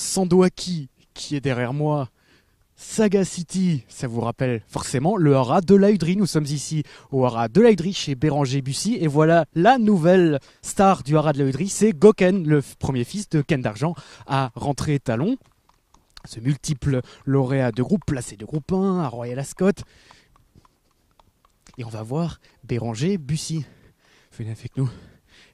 Sandoaki, qui est derrière moi. Saga City, ça vous rappelle forcément le Hara de la Nous sommes ici au Hara de la chez Béranger Bussy. Et voilà la nouvelle star du Hara de la c'est Goken, le premier fils de Ken d'Argent, à rentrer talon. Ce multiple lauréat de groupe, placé de groupe 1 à Royal Ascot. Et on va voir Béranger Bussy. Venez avec nous.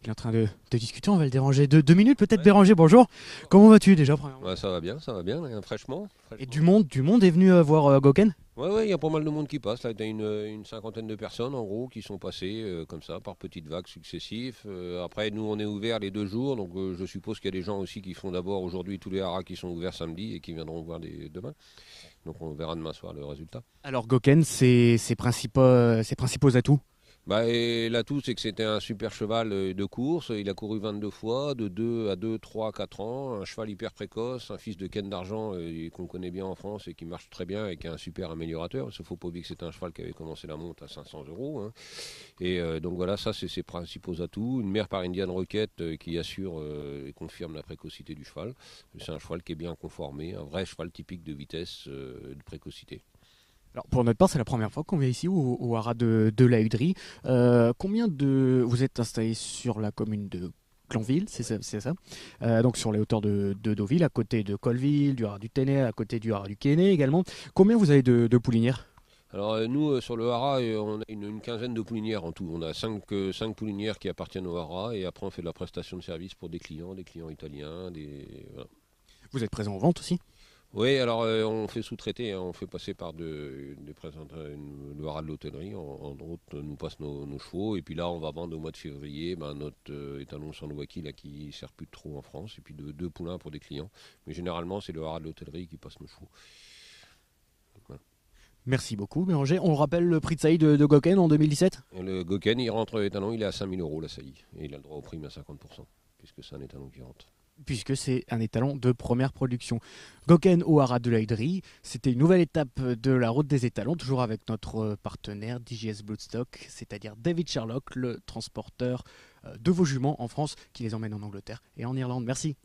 Il est en train de, de discuter, on va le déranger deux, deux minutes peut-être. Béranger, bonjour. Comment vas-tu déjà Ça va bien, ça va bien, hein, fraîchement, Et du monde, du monde est venu euh, voir euh, Goken Oui, il y a pas mal de monde qui passe. Là, il y a une, cinquantaine de personnes en gros qui sont passées euh, comme ça par petites vagues successives. après, nous, on est ouvert les deux jours, donc je suppose qu'il y a des gens aussi qui font d'abord aujourd'hui tous les haras qui sont ouverts samedi et qui viendront voir des, demain. Donc on verra demain soir le résultat. Alors Goken, principaux, ses principaux atouts bah, L'atout, c'est que c'était un super cheval euh, de course. Il a couru 22 fois, de 2 à 2, 3, 4 ans. Un cheval hyper précoce, un fils de Ken d'Argent euh, qu'on connaît bien en France et qui marche très bien et qui est un super améliorateur. Il ne faut pas oublier que c'était un cheval qui avait commencé la monte à 500 euros. Hein. Et euh, donc voilà, ça, c'est ses principaux atouts. Une mère par Indian Rocket qui assure et confirme la précocité du cheval. C'est un cheval qui est bien conformé, un vrai cheval typique de vitesse, et de précocité pour notre part, c'est la première fois qu'on vient ici au, Hara de, la Hudry. Euh, combien de vous êtes installé sur la commune de Clanville, c'est ça, euh, donc sur les hauteurs de, Deauville, à côté de Colville, du Hara du Téné, à côté du Hara du Quéné également. Combien vous avez de, poulinières alors euh, nous, sur le Hara, on a une, quinzaine de poulinières en tout. On a cinq, cinq poulinières qui appartiennent au Hara et après on fait de la prestation de service pour des clients, des clients italiens, des... Vous êtes présent en vente aussi oui, alors euh, on fait sous-traiter, hein, on fait passer par de, des présenter une, le de l'hôtellerie, en route, euh, nous passe nos, chevaux, et puis là on va vendre au mois de février ben, notre euh, étalon sans là qui sert plus de trop en France, et puis deux poulains pour des clients. Mais généralement c'est le haras de l'hôtellerie qui passe nos chevaux. Merci beaucoup, Béranger. On rappelle le prix de saillie de, Goken en 2017 Le Goken, il rentre étalon, il est à 5000 euros la saillie, et il a le droit au prime à 50%, puisque c'est un étalon qui rentre puisque c'est un étalon de première production. Goken O'Hara de c'était une nouvelle étape de la route des étalons, toujours avec notre partenaire DGS Bloodstock, c'est-à-dire David Sherlock, le transporteur euh, de vos juments en France, qui les emmène en Angleterre et en Irlande. Merci.